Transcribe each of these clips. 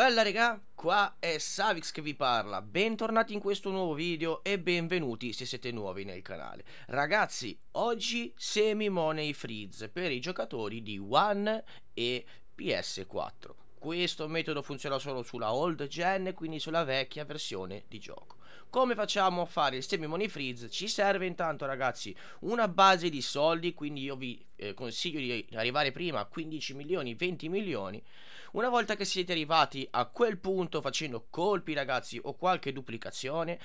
Bella regà, qua è Savix che vi parla, bentornati in questo nuovo video e benvenuti se siete nuovi nel canale. Ragazzi, oggi semi money freeze per i giocatori di One e PS4. Questo metodo funziona solo sulla old gen, quindi sulla vecchia versione di gioco. Come facciamo a fare il semi money freeze? Ci serve intanto ragazzi una base di soldi, quindi io vi eh, consiglio di arrivare prima a 15 milioni, 20 milioni. Una volta che siete arrivati a quel punto facendo colpi ragazzi o qualche duplicazione,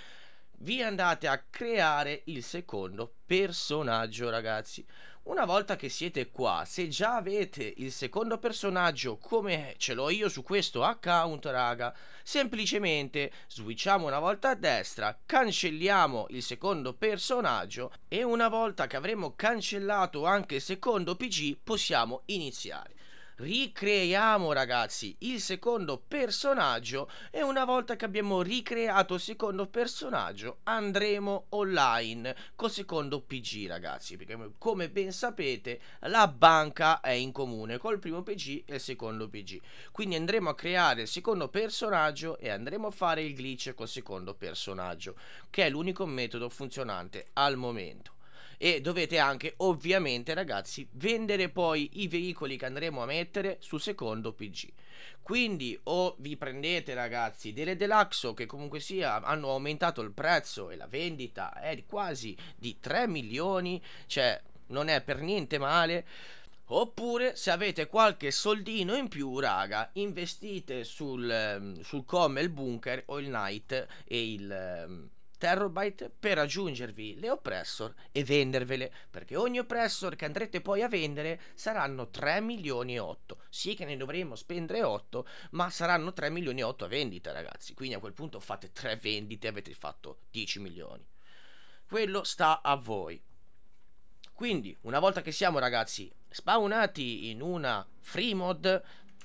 vi andate a creare il secondo personaggio ragazzi una volta che siete qua se già avete il secondo personaggio come ce l'ho io su questo account raga semplicemente switchiamo una volta a destra cancelliamo il secondo personaggio e una volta che avremo cancellato anche il secondo pg possiamo iniziare ricreiamo ragazzi il secondo personaggio e una volta che abbiamo ricreato il secondo personaggio andremo online col secondo PG ragazzi perché come ben sapete la banca è in comune col primo PG e il secondo PG quindi andremo a creare il secondo personaggio e andremo a fare il glitch col secondo personaggio che è l'unico metodo funzionante al momento e dovete anche ovviamente ragazzi vendere poi i veicoli che andremo a mettere sul secondo PG quindi o vi prendete ragazzi delle Deluxe che comunque sia hanno aumentato il prezzo e la vendita è quasi di 3 milioni cioè non è per niente male Oppure se avete qualche soldino in più, raga, investite sul, ehm, sul com, il bunker o il night e il... Ehm, terabyte per aggiungervi le oppressor e vendervele, perché ogni oppressor che andrete poi a vendere saranno 3 milioni e 8. Sì che ne dovremo spendere 8, ma saranno 3 milioni e 8 a vendita, ragazzi. Quindi a quel punto fate 3 vendite e avete fatto 10 milioni. Quello sta a voi. Quindi, una volta che siamo, ragazzi, spawnati in una free mod,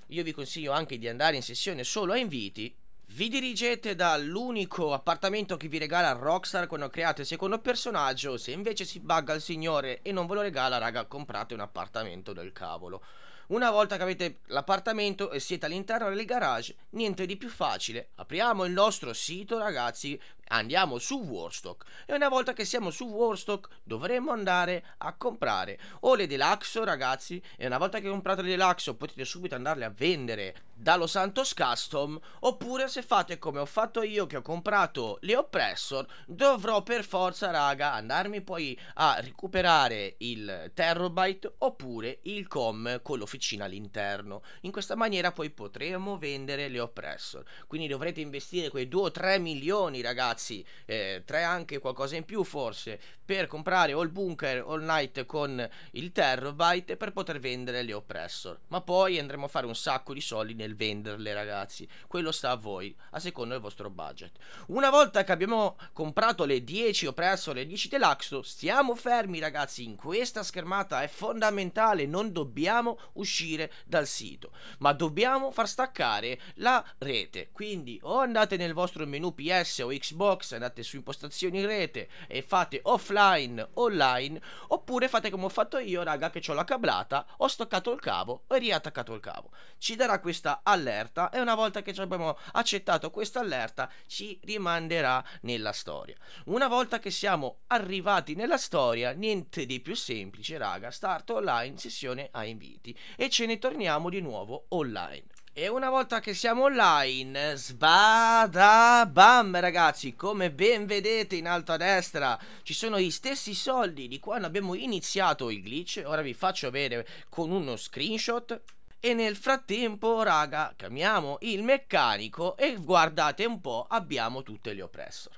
io vi consiglio anche di andare in sessione solo a inviti vi dirigete dall'unico appartamento che vi regala Rockstar quando create il secondo personaggio, se invece si bugga il signore e non ve lo regala, raga, comprate un appartamento del cavolo. Una volta che avete l'appartamento e siete all'interno del garage, niente di più facile. Apriamo il nostro sito, ragazzi, andiamo su Warstock e una volta che siamo su Warstock dovremo andare a comprare o le Deluxe ragazzi e una volta che comprate le Deluxe potete subito andarle a vendere dallo Santos Custom oppure se fate come ho fatto io che ho comprato le Oppressor dovrò per forza raga andarmi poi a recuperare il Terrobite oppure il com con l'officina all'interno in questa maniera poi potremo vendere le Oppressor quindi dovrete investire quei 2 o 3 milioni ragazzi ragazzi, eh, tre anche qualcosa in più forse, per comprare o il bunker o il night con il terabyte per poter vendere le oppressor. Ma poi andremo a fare un sacco di soldi nel venderle, ragazzi. Quello sta a voi, a seconda del vostro budget. Una volta che abbiamo comprato le 10 oppressor e le 10 Deluxe, stiamo fermi, ragazzi. In questa schermata è fondamentale, non dobbiamo uscire dal sito, ma dobbiamo far staccare la rete. Quindi o andate nel vostro menu PS o Xbox box, andate su impostazioni rete e fate offline, online, oppure fate come ho fatto io, raga, che ho la cablata, ho stoccato il cavo e riattaccato il cavo. Ci darà questa allerta e una volta che abbiamo accettato questa allerta ci rimanderà nella storia. Una volta che siamo arrivati nella storia, niente di più semplice, raga, start online, sessione a inviti e ce ne torniamo di nuovo online. E una volta che siamo online, sbada bam ragazzi, come ben vedete in alto a destra ci sono gli stessi soldi di quando abbiamo iniziato il glitch, ora vi faccio vedere con uno screenshot. E nel frattempo raga, chiamiamo il meccanico e guardate un po' abbiamo tutte le oppressor.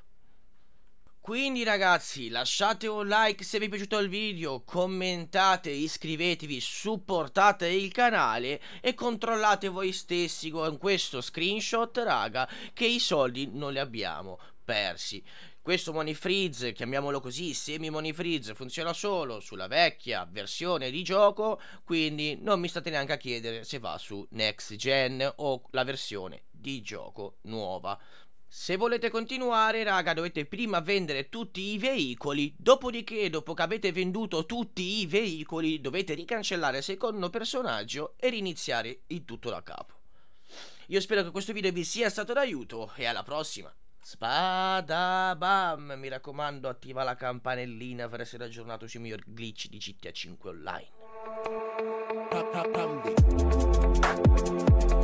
Quindi ragazzi lasciate un like se vi è piaciuto il video, commentate, iscrivetevi, supportate il canale e controllate voi stessi con questo screenshot raga che i soldi non li abbiamo persi. Questo money freeze, chiamiamolo così, semi money freeze, funziona solo sulla vecchia versione di gioco, quindi non mi state neanche a chiedere se va su next gen o la versione di gioco nuova. Se volete continuare, raga, dovete prima vendere tutti i veicoli, dopodiché, dopo che avete venduto tutti i veicoli, dovete ricancellare il secondo personaggio e riniziare il tutto da capo. Io spero che questo video vi sia stato d'aiuto e alla prossima! Spada bam! Mi raccomando, attiva la campanellina per essere aggiornato sui migliori glitch di GTA 5 online.